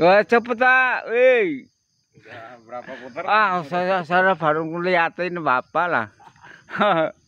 Wah eh, cepet tak, Ya, Berapa putar? Ah, saya, saya baru ngeliatin bapak lah.